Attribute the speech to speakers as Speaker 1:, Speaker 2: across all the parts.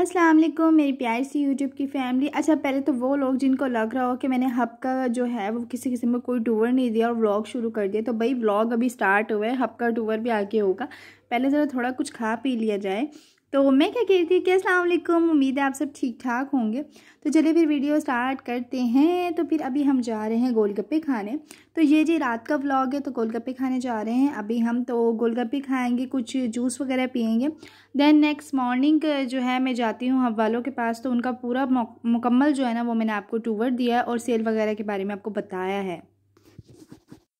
Speaker 1: अस्सलाम वालेकुम मेरी प्यारी सी यूट्यूब की फैमिली अच्छा पहले तो वो लोग जिनको लग रहा हो कि मैंने हब का जो है वो किसी किस्म में कोई टूर नहीं दिया और व्लॉग शुरू कर दिया तो भाई व्लॉग अभी स्टार्ट हुआ है हब का टूर भी आगे होगा पहले ज़रा थोड़ा कुछ खा पी लिया जाए तो मैं क्या कह रही थी कि असलम उम्मीद है आप सब ठीक ठाक होंगे तो चलिए फिर वीडियो स्टार्ट करते हैं तो फिर अभी हम जा रहे हैं गोलगप्पे खाने तो ये जी रात का व्लॉग है तो गोलगप्पे खाने जा रहे हैं अभी हम तो गोलगप्पे खाएंगे कुछ जूस वगैरह पियेंगे दैन नेक्स्ट मॉर्निंग जो है मैं जाती हूँ हब वालों के पास तो उनका पूरा मुकम्मल जो है ना वो मैंने आपको टूवर दिया है और सेल वगैरह के बारे में आपको बताया है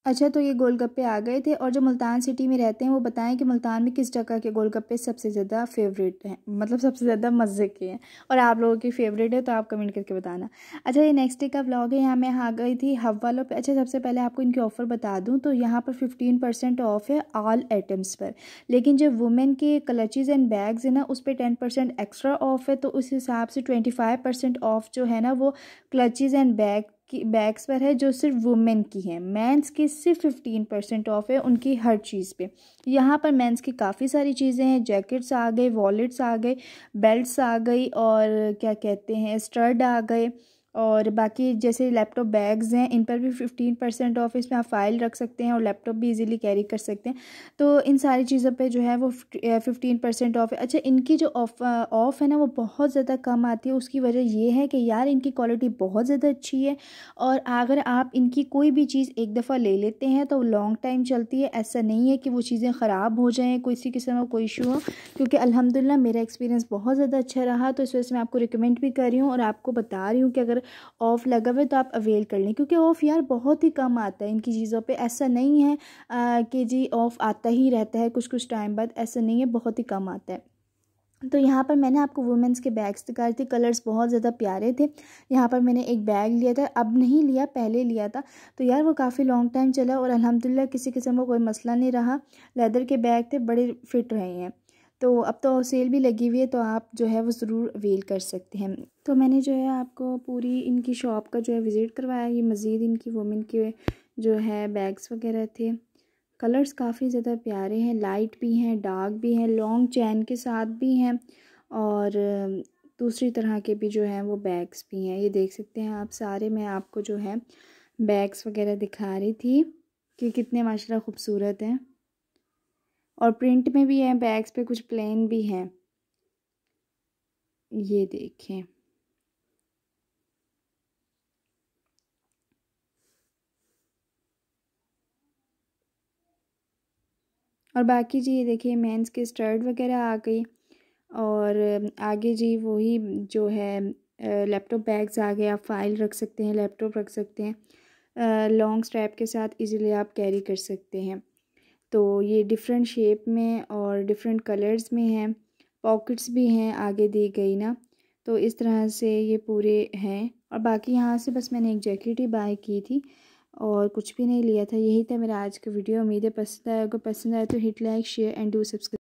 Speaker 1: अच्छा तो ये गोलगप्पे आ गए थे और जो मुल्तान सिटी में रहते हैं वो बताएं कि मुल्तान में किस जगह के गोलगप्पे सबसे ज़्यादा फेवरेट हैं मतलब सबसे ज़्यादा मज़े के हैं और आप लोगों की फेवरेट है तो आप कमेंट करके बताना अच्छा ये नेक्स्ट डे का व्लॉग है यहाँ मैं आ गई थी हब वालों पर अच्छा सबसे पहले आपको इनकी ऑफ़र बता दूँ तो यहाँ पर फिफ्टीन परसेंट ऑफ है ऑल आइटम्स पर लेकिन जो वुमेन के कलचेज़ एंड बैग्स हैं ना उस पर टेन परसेंट एक्स्ट्रा ऑफ है तो उस हिसाब से ट्वेंटी फाइव परसेंट ऑफ जो है ना वो क्लचेज़ एंड बैग की बैग्स पर है जो सिर्फ वुमेन की है मेंस के सिर्फ फिफ्टीन परसेंट ऑफ है उनकी हर चीज़ पे यहाँ पर मेंस की काफ़ी सारी चीज़ें हैं जैकेट्स आ गए वॉलेट्स आ गए बेल्ट्स आ गई और क्या कहते हैं स्टर्ड आ गए और बाकी जैसे लैपटॉप बैग्स हैं इन पर भी फिफ्टीन परसेंट ऑफ इसमें आप फाइल रख सकते हैं और लैपटॉप भी इजीली कैरी कर सकते हैं तो इन सारी चीज़ों पे जो है वो फिफ्टीन परसेंट ऑफ है अच्छा इनकी जो ऑफ ऑफ है ना वो बहुत ज़्यादा कम आती है उसकी वजह ये है कि यार इनकी क्वालिटी बहुत ज़्यादा अच्छी है और अगर आप इनकी कोई भी चीज़ एक दफ़ा ले लेते हैं तो लॉन्ग टाइम चलती है ऐसा नहीं है कि वो चीज़ें ख़राब हो जाएँ किसी किस्म का कोई इशू हो क्योंकि अलहमदिल्ला मेरा एक्सपीरियंस बहुत ज़्यादा अच्छा रहा तो इस वजह से मैं आपको रिकमेंड भी कर रही हूँ और आपको बता रही हूँ कि अगर ऑफ़ लगा हुआ तो आप अवेल कर लें क्योंकि ऑफ़ यार बहुत ही कम आता है इनकी चीज़ों पे ऐसा नहीं है आ, कि जी ऑफ़ आता ही रहता है कुछ कुछ टाइम बाद ऐसा नहीं है बहुत ही कम आता है तो यहाँ पर मैंने आपको वुमेंस के बैग्स दिखाए थे कलर्स बहुत ज़्यादा प्यारे थे यहाँ पर मैंने एक बैग लिया था अब नहीं लिया पहले लिया था तो यार वो काफ़ी लॉन्ग टाइम चला और अल्हम्दुलिल्लाह किसी किस्म का कोई मसला नहीं रहा लेदर के बैग थे बड़े फिट रहे हैं तो अब तो सेल भी लगी हुई है तो आप जो है वो ज़रूर अवेल कर सकते हैं तो मैंने जो है आपको पूरी इनकी शॉप का जो है विज़िट करवाया ये मज़ीद इनकी वुमेन के जो है बैग्स वगैरह थे कलर्स काफ़ी ज़्यादा प्यारे हैं लाइट भी हैं डार्क भी हैं लॉन्ग चैन के साथ भी हैं और दूसरी तरह के भी जो हैं वो बैग्स भी हैं ये देख सकते हैं आप सारे मैं आपको जो है बैग्स वगैरह दिखा रही थी कि कितने माशाल्लाह खूबसूरत हैं और प्रिंट में भी हैं बैग्स पे कुछ प्लेन भी हैं ये देखें और बाकी जी ये देखिए मेंस के स्टर्ट वगैरह आ गई और आगे जी वही जो है लैपटॉप बैग्स आ गए आप फाइल रख सकते हैं लैपटॉप रख सकते हैं लॉन्ग स्ट्रैप के साथ इजीली आप कैरी कर सकते हैं तो ये डिफरेंट शेप में और डिफरेंट कलर्स में हैं पॉकेट्स भी हैं आगे दी गई ना तो इस तरह से ये पूरे हैं और बाकी यहाँ से बस मैंने एक जैकेट ही बाय की थी और कुछ भी नहीं लिया था यही था मेरा आज का वीडियो उम्मीद है पसंद आया अगर पसंद आया तो hit like share and do subscribe